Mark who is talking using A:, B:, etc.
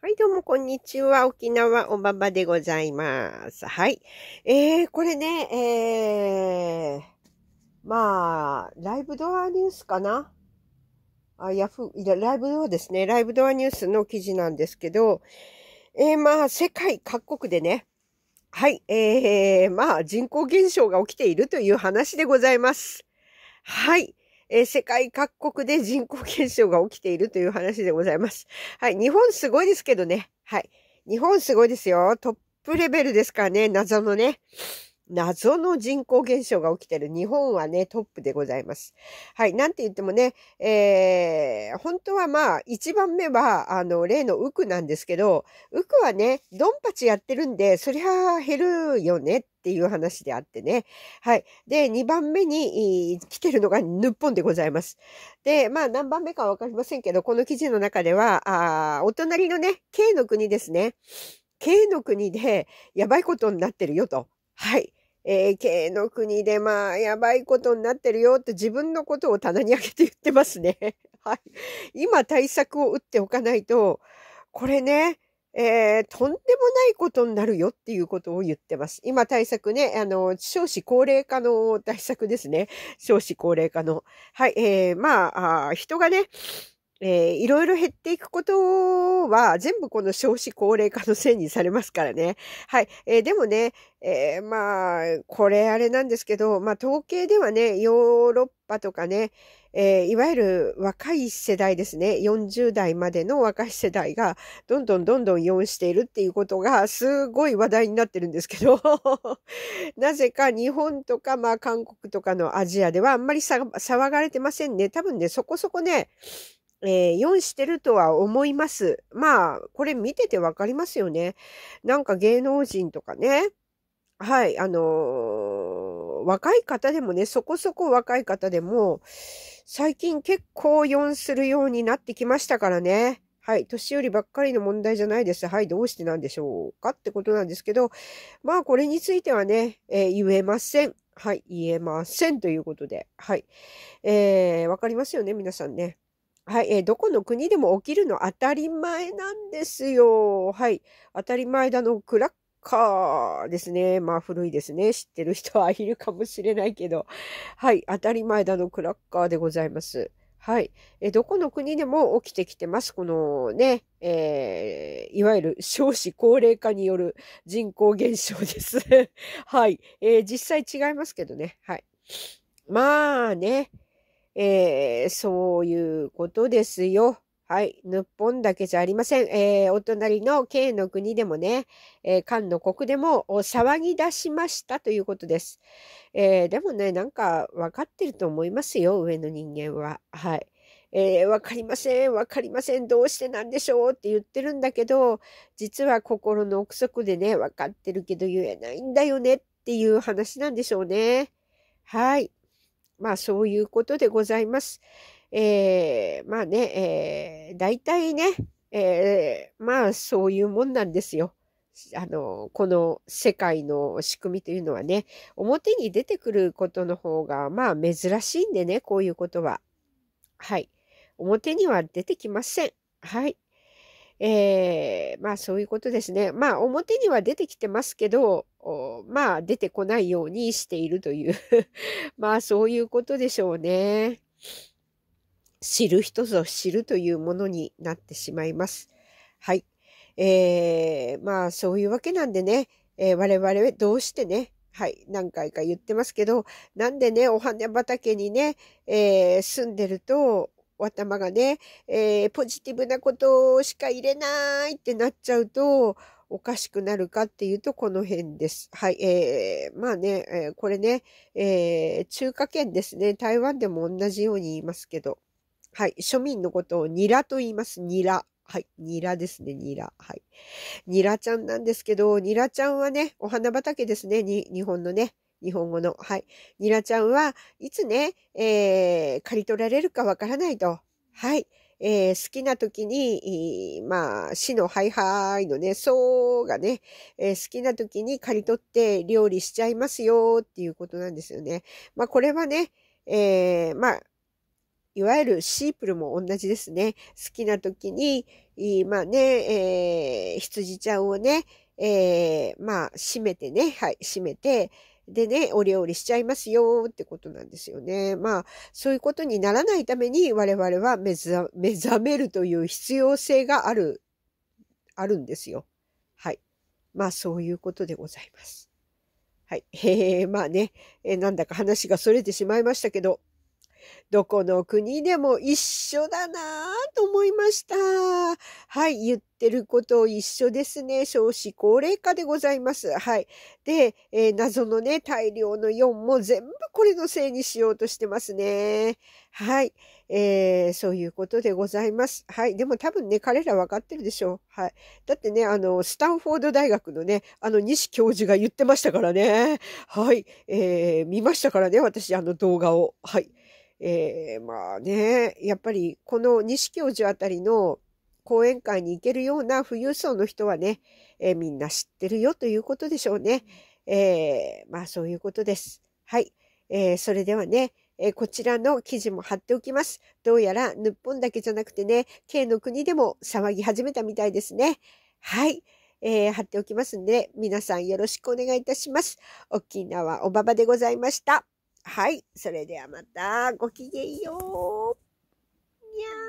A: はい、どうも、こんにちは。沖縄おばばでございます。はい。えー、これね、えー、まあ、ライブドアニュースかなあ、ヤフー、ライブドアですね。ライブドアニュースの記事なんですけど、えー、まあ、世界各国でね、はい、えー、まあ、人口減少が起きているという話でございます。はい。えー、世界各国で人口減少が起きているという話でございます。はい。日本すごいですけどね。はい。日本すごいですよ。トップレベルですからね。謎のね。謎の人口減少が起きてる。日本はね、トップでございます。はい。なんて言ってもね、えー、本当はまあ、一番目は、あの、例のウクなんですけど、ウクはね、ドンパチやってるんで、そりゃ減るよねっっていう話であってね。はい。で、2番目に来てるのが日本でございます。で、まあ何番目かはわかりませんけど、この記事の中では、あお隣のね、K の国ですね。K の国でやばいことになってるよと。はい。えー、K の国でまあ、やばいことになってるよって自分のことを棚に上げて言ってますね。はい。今対策を打っておかないと、これね、えー、とんでもないことになるよっていうことを言ってます。今対策ね、あの、少子高齢化の対策ですね。少子高齢化の。はい、えー、まあ、あ人がね、えー、いろいろ減っていくことは、全部この少子高齢化のせいにされますからね。はい。えー、でもね、えー、まあ、これあれなんですけど、まあ、統計ではね、ヨーロッパとかね、えー、いわゆる若い世代ですね、40代までの若い世代が、どんどんどんどん4しているっていうことが、すごい話題になってるんですけど、なぜか日本とか、まあ、韓国とかのアジアではあんまり騒がれてませんね。多分ね、そこそこね、えー、4してるとは思います。まあ、これ見ててわかりますよね。なんか芸能人とかね。はい、あのー、若い方でもね、そこそこ若い方でも、最近結構4するようになってきましたからね。はい。年寄りばっかりの問題じゃないです。はい。どうしてなんでしょうかってことなんですけど、まあ、これについてはね、えー、言えません。はい。言えませんということで。はい。えー、わかりますよね、皆さんね。はい、えー、どこの国でも起きるの当たり前なんですよ。はい、当たり前だの、クラッカーですね。まあ古いですね。知ってる人はいるかもしれないけど。はい、当たり前だの、クラッカーでございます。はい。え、どこの国でも起きてきてます。このね、えー、いわゆる少子高齢化による人口減少です。はい。えー、実際違いますけどね。はい。まあね。えー、そういうことですよ。はい。日本だけじゃありません。えー、お隣の K の国でもね、えー、韓の国でも騒ぎ出しましたということです。えー、でもね、なんか分かってると思いますよ、上の人間は。はい。えー、わかりません、わかりません、どうしてなんでしょうって言ってるんだけど、実は心の奥底でね、分かってるけど言えないんだよねっていう話なんでしょうね。はい。まあそういうことでございます。えー、まあね、えー、大体ね、えー、まあそういうもんなんですよ。あの、この世界の仕組みというのはね、表に出てくることの方が、まあ珍しいんでね、こういうことは。はい。表には出てきません。はい。えー、まあそういうことですね。まあ表には出てきてますけど、まあ出てこないようにしているという まあそういうことでしょうね。知る人ぞ知るというものになってしまいます。はい。えー、まあそういうわけなんでね、えー、我々どうしてね、はい、何回か言ってますけど、なんでね、お花畑にね、えー、住んでると、頭がね、えー、ポジティブなことしか入れないってなっちゃうと、おかしくなるかっていうとこの辺です。はい。えー、まあね、えー、これね、えー、中華圏ですね。台湾でも同じように言いますけど。はい。庶民のことをニラと言います。ニラ。はい。ニラですね、ニラ。はい。ニラちゃんなんですけど、ニラちゃんはね、お花畑ですね、に、日本のね。日本語の。はい。ニラちゃんはいつね、えー、刈り取られるかわからないと。はい。えー、好きな時に、まあ、死のハイハイのね、そうがね、えー、好きな時に刈り取って料理しちゃいますよっていうことなんですよね。まあ、これはね、えー、まあ、いわゆるシープルも同じですね。好きな時に、まあね、えー、羊ちゃんをね、えー、まあ、締めてね、はい、締めて、でね、お料理しちゃいますよってことなんですよね。まあ、そういうことにならないために我々は目覚めるという必要性がある、あるんですよ。はい。まあ、そういうことでございます。はい。えー、まあね、えー、なんだか話が逸れてしまいましたけど、どこの国でも一緒だなぁと思いました。はい、言ってること一緒ですね。少子高齢化でございます。はい。で、えー、謎のね、大量の4も全部これのせいにしようとしてますね。はい。えー、そういうことでございます。はい。でも多分ね、彼らわかってるでしょう。はい。だってね、あの、スタンフォード大学のね、あの、西教授が言ってましたからね。はい。えー、見ましたからね、私、あの動画を。はい。えー、まあね、やっぱりこの西教授あたりの講演会に行けるような富裕層の人はね、えー、みんな知ってるよということでしょうね。えー、まあそういうことです。はい。えー、それではね、えこちらの記事も貼っておきます。どうやら日本だけじゃなくてね、K の国でも騒ぎ始めたみたいですね。はい。えー、貼っておきますんで、皆さんよろしくお願いいたします。沖縄おばばでございました。はい。それではまた、ごきげんよう。にゃー。